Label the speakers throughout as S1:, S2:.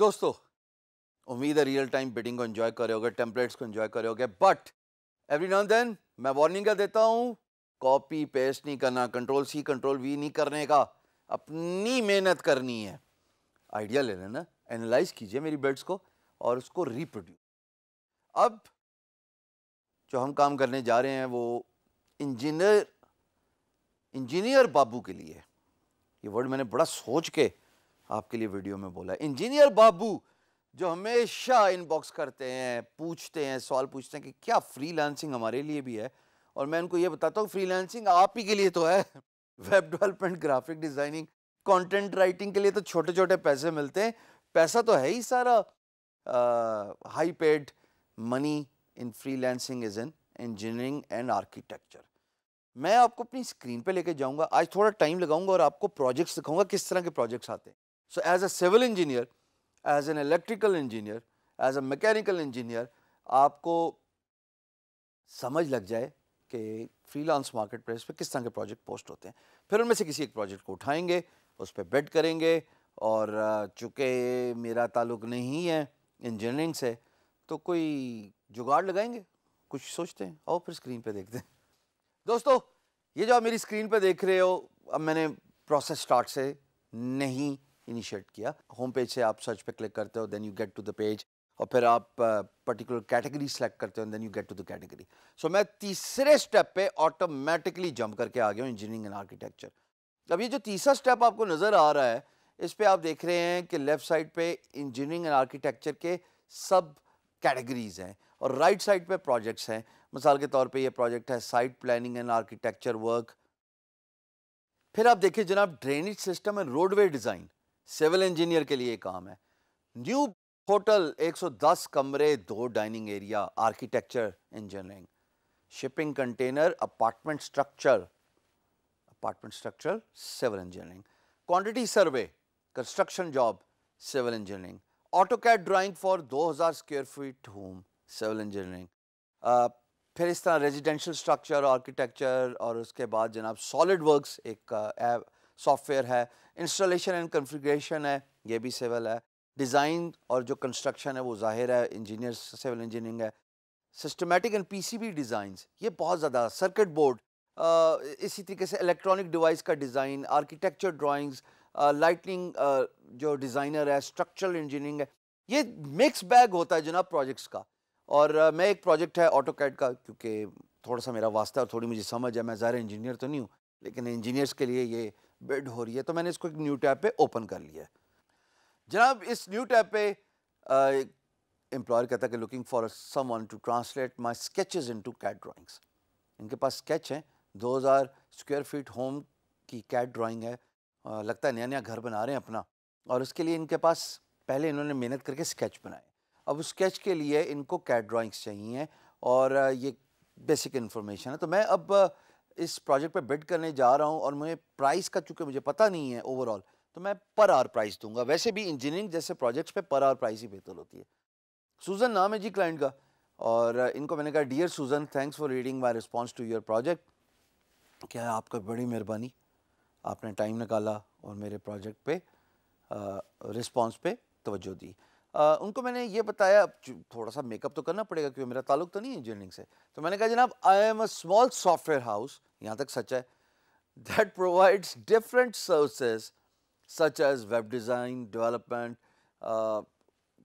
S1: दोस्तों उम्मीद है रियल टाइम बिटिंग को एंजॉय कर रहे होगे टेम्पलेट्स को एंजॉय कर रहे होगे बट एवरी नाउ देन मैं वार्निंग का देता हूँ कॉपी पेस्ट नहीं करना कंट्रोल सी कंट्रोल वी नहीं करने का अपनी मेहनत करनी है आइडिया ले लेना एनालाइज कीजिए मेरी बेड्स को और उसको रिप्रोड्यूस अब जो हम काम करने जा रहे हैं वो इंजीनियर इंजीनियर बाबू के लिए ये वर्ड मैंने बड़ा सोच के आपके लिए वीडियो में बोला इंजीनियर बाबू जो हमेशा इनबॉक्स करते हैं पूछते हैं सवाल पूछते हैं कि क्या फ्रीलांसिंग हमारे लिए भी है और मैं उनको ये बताता हूँ फ्रीलांसिंग आप ही के लिए तो है web development graphic designing content writing के लिए तो छोटे छोटे पैसे मिलते हैं पैसा तो है ही सारा high paid money in freelancing is in engineering and architecture मैं आपको अपनी स्क्रीन पे लेके जाऊंगा आज थोड़ा टाइम लगाऊंगा और आपको प्रोजेक्ट्स दिखाऊंगा किस तरह के प्रोजेक्ट्स आते हैं So, as a civil engineer, as an electrical engineer, as a mechanical engineer, आपको समझ लग जाए कि फ्रीलांस मार्केट प्लेस पर किस तरह के प्रोजेक्ट पोस्ट होते हैं फिर उनमें से किसी एक प्रोजेक्ट को उठाएंगे उस पर बेड करेंगे और चूँकि मेरा ताल्लुक नहीं है इंजीनियरिंग से तो कोई जुगाड़ लगाएंगे कुछ सोचते हैं और फिर स्क्रीन पर देखते हैं दोस्तों ये जो आप मेरी स्क्रीन पर देख रहे हो अब मैंने प्रोसेस स्टार्ट से नहीं इनिशिएट किया होम पेज से आप सर्च पे क्लिक करते हो then you get to the page और फिर आप पर्टिकुलर कैटेगरी सेलेक्ट करते हो then you get to the category so मैं तीसरे स्टेप पे ऑटोमेटिकली जंप करके आ गया हूँ इंजीनियरिंग एंड आर्किटेक्चर अब ये जो तीसरा स्टेप आपको नज़र आ रहा है इस पर आप देख रहे हैं कि लेफ़्ट साइड पे इंजीनियरिंग एंड आर्किटेक्चर के सब कैटेगरीज़ हैं और राइट right साइड पे प्रोजेक्ट्स हैं मिसाल के तौर पे ये प्रोजेक्ट है site planning and architecture work फिर आप देखिए जनाब drainage system and roadway design civil engineer के लिए काम है न्यू होटल 110 कमरे दो dining area architecture engineering shipping container apartment structure apartment structure civil engineering quantity survey construction job civil engineering AutoCAD drawing for 2000 square feet home civil engineering फिर इस तरह residential structure architecture और उसके बाद जनाब SolidWorks एक app software है installation and configuration है ये भी सिविल है डिज़ाइन और जो कंस्ट्रक्शन है वो ज़ाहिर है इंजीनियर सिविल इंजीनियरिंग है सिस्टमेटिक एंड पीसीबी डिज़ाइंस ये बहुत ज़्यादा सर्किट बोर्ड इसी तरीके से इलेक्ट्रॉनिक डिवाइस का डिज़ाइन आर्किटेक्चर ड्राइंग्स लाइटनिंग जो डिज़ाइनर है स्ट्रक्चरल इंजीनियरिंग है ये मिक्स बैग होता है जनाब प्रोजेक्ट्स का और uh, मैं एक प्रोजेक्ट है ऑटो कैड का क्योंकि थोड़ा सा मेरा वास्ता और थोड़ी मुझे समझ है मैं ज़ाहिर इंजीनियर तो नहीं हूँ लेकिन इंजीनियर्स के लिए ये बिल्ड हो रही है तो मैंने इसको एक न्यू टैब पे ओपन कर लिया जनाब इस न्यू टैब पे एम्प्लॉयर कहता है कि looking for someone to translate my sketches into CAD drawings इनके पास स्केच हैं दो हज़ार स्क्वायर फीट होम की कैट ड्राइंग है आ, लगता है नया नया घर बना रहे हैं अपना और उसके लिए इनके पास पहले इन्होंने मेहनत करके स्केच बनाए अब उस स्केच के लिए इनको कैट ड्राइंग्स चाहिए और ये बेसिक इन्फॉर्मेशन है तो मैं अब इस प्रोजेक्ट पे बिड करने जा रहा हूँ और मुझे प्राइस का चूँकि मुझे पता नहीं है ओवरऑल तो मैं पर आवर प्राइस दूंगा वैसे भी इंजीनियरिंग जैसे प्रोजेक्ट्स पे पर आवर प्राइस ही बेहतर होती है सूजन नाम है जी क्लाइंट का और इनको मैंने कहा dear Susan thanks for reading my response to your project क्या है आपका बड़ी मेहरबानी आपने टाइम निकाला और मेरे प्रोजेक्ट पे रिस्पॉन्स पे तोज्जो दी आ, उनको मैंने ये बताया थोड़ा सा मेकअप तो करना पड़ेगा क्योंकि मेरा ताल्लुक तो नहीं इंजीनियरिंग से तो मैंने कहा जनाब I am a small software house यहाँ तक सच है that provides different services such as web design development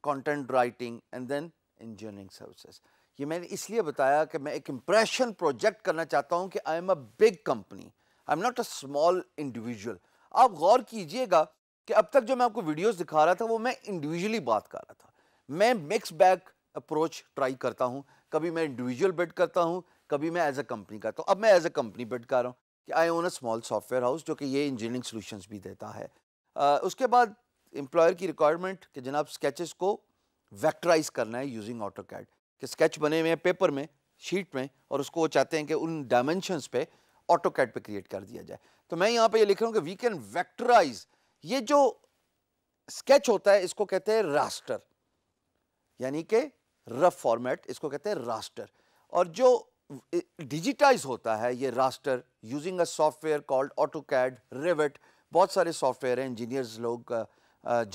S1: content writing and then engineering services ये मैंने इसलिए बताया कि मैं एक इम्प्रेशन प्रोजेक्ट करना चाहता हूँ कि I am a big company I am not a small individual आप गौर कीजिएगा कि अब तक जो मैं आपको वीडियोस दिखा रहा था वो मैं इंडिविजुअली बात कर रहा था मैं मिक्स बैग अप्रोच ट्राई करता हूँ कभी मैं इंडिविजुअल बिट करता हूँ कभी मैं एज अ कंपनी करता हूँ अब मैं एज अ कंपनी बिट कर रहा हूँ कि I own a small software house जो कि ये इंजीनियरिंग सोल्यूशंस भी देता है आ, उसके बाद एम्प्लॉयर की रिक्वायरमेंट कि जनाब स्केचेस को वैक्टराइज करना है यूजिंग ऑटो कैड कि स्केच बने हुए हैं पेपर में शीट में और उसको वो चाहते हैं कि उन डायमेंशंस पे ऑटो कैड पर क्रिएट कर दिया जाए तो मैं यहाँ पे ये लिख रहा हूँ कि वी कैन वैक्टराइज़ ये जो स्केच होता है इसको कहते हैं रास्टर यानी कि रफ फॉर्मेट इसको कहते हैं रास्टर और जो डिजिटाइज होता है ये raster using a software called AutoCAD Revit बहुत सारे सॉफ्टवेयर हैं इंजीनियर्स लोग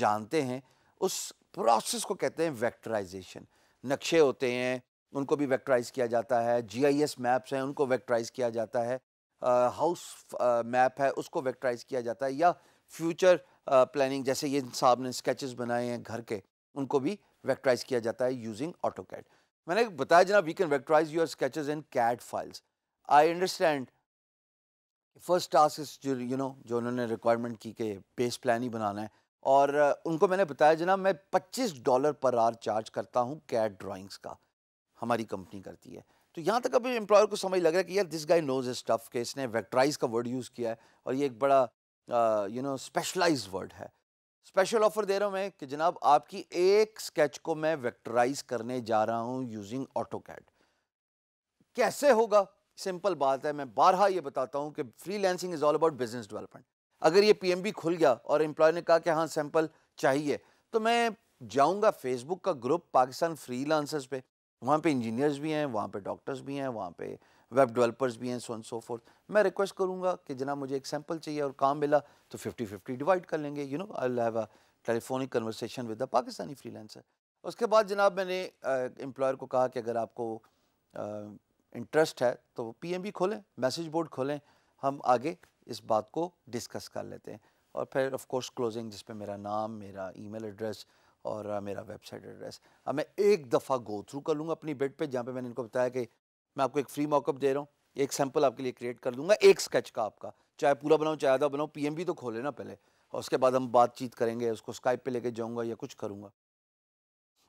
S1: जानते हैं उस प्रोसेस को कहते हैं वेक्टराइजेशन नक्शे होते हैं उनको भी वेक्टराइज किया जाता है जीआईएस मैप्स हैं उनको वेक्टराइज किया जाता है हाउस मैप है उसको वेक्टराइज किया जाता है या फ्यूचर प्लानिंग जैसे ये साहब ने स्केचेस बनाए हैं घर के उनको भी वेक्टराइज किया जाता है यूजिंग ऑटो कैट मैंने बताया जनाब we can vectorise your sketches in CAD files I understand first task जो यू नो जो उन्होंने रिक्वायरमेंट की कि बेस प्लान ही बनाना है और उनको मैंने बताया जना मैं 25 डॉलर पर आर चार्ज करता हूँ कैट ड्राइंग्स का हमारी कंपनी करती है तो यहाँ तक अभी एम्प्लॉयर को समझ लग रहा है कि यार दिस गाई नोज इस स्टफ के इसने वेक्टराइज का वर्ड यूज़ किया है और ये एक बड़ा यू नो स्पेशलाइज वर्ड है स्पेशल ऑफर दे रहा हूँ मैं कि जनाब आपकी एक स्केच को मैं वेक्टराइज करने जा रहा हूँ यूजिंग ऑटो कैड कैसे होगा सिंपल बात है मैं बारहा ये बताता हूँ कि free lancing is all about business development अगर ये पीएमबी खुल गया और एम्प्लॉय ने कहा कि हाँ सैंपल चाहिए तो मैं जाऊँगा फेसबुक का ग्रुप पाकिस्तान फ्री लांसर्स पे वहाँ पे इंजीनियर्स भी हैं वहाँ पे डॉक्टर्स भी हैं वहाँ पे वेब डेवलपर्स भी हैं सो एंड सो फोर्थ मैं रिक्वेस्ट करूँगा कि जना मुझे एक सैम्पल चाहिए और काम मिला तो फिफ्टी फिफ्टी डिवाइड कर लेंगे you know I have a telephonic conversation with the Pakistani freelancer उसके बाद जनाब मैंने एम्प्लॉयर को कहा कि अगर आपको इंटरेस्ट है तो पीएमबी खोलें मैसेज बोर्ड खोलें हम आगे इस बात को डिस्कस कर लेते हैं और फिर ऑफ कोर्स क्लोजिंग जिस पे मेरा नाम मेरा ईमेल एड्रेस और मेरा वेबसाइट एड्रेस अब मैं एक दफ़ा गो थ्रू कर लूँगा अपनी बेड पे जहाँ पे मैंने इनको बताया कि मैं आपको एक फ्री मॉकअप दे रहा हूँ एक सैंपल आपके लिए क्रिएट कर दूंगा एक स्केच का आपका चाहे पूरा बनाओ चाहे आधा बनाओ पीएम भी तो खोले ना पहले और उसके बाद हम बातचीत करेंगे उसको स्काइप पे लेके जाऊंगा या कुछ करूंगा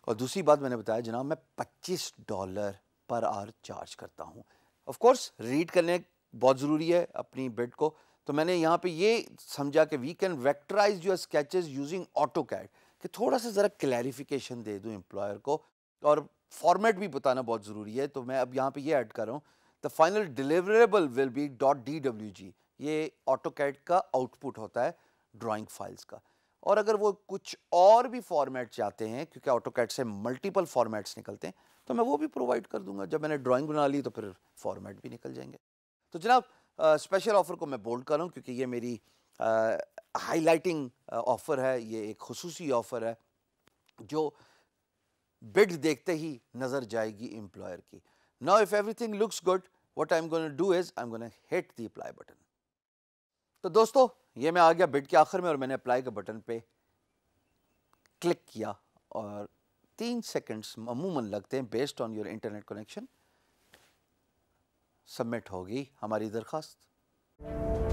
S1: और दूसरी बात मैंने बताया जनाब मैं 25 डॉलर पर आवर चार्ज करता हूँ ऑफकोर्स रीड करने बहुत ज़रूरी है अपनी बेड को तो मैंने यहाँ पे ये समझा कि we can vectorise your sketches using AutoCAD कि थोड़ा सा ज़रा क्लैरिफिकेशन दे दूँ एम्प्लॉयर को और फॉर्मेट भी बताना बहुत ज़रूरी है तो मैं अब यहाँ पे ये ऐड कर रहा हूँ the final deliverable will be dot D W G ये ऑटो कैट का आउटपुट होता है ड्राइंग फाइल्स का और अगर वो कुछ और भी फॉर्मेट चाहते हैं क्योंकि ऑटो कैट से मल्टीपल फॉर्मेट्स निकलते हैं तो मैं वो भी प्रोवाइड कर दूंगा जब मैंने ड्राइंग बना ली तो फिर फॉर्मेट भी निकल जाएंगे तो जनाब स्पेशल ऑफ़र को मैं बोल्ड करूँ क्योंकि ये मेरी हाईलाइटिंग ऑफ़र है ये एक खसूसी ऑफ़र है जो बिड देखते ही नज़र जाएगी एम्प्लॉयर की now if everything looks good what I am to do is I am to hit the apply button तो दोस्तों ये मैं आ गया बिड के आखिर में और मैंने अप्लाई के बटन पे क्लिक किया और तीन सेकंड्स अमूमन लगते हैं based on your internet connection submit होगी हमारी दरख्वास्त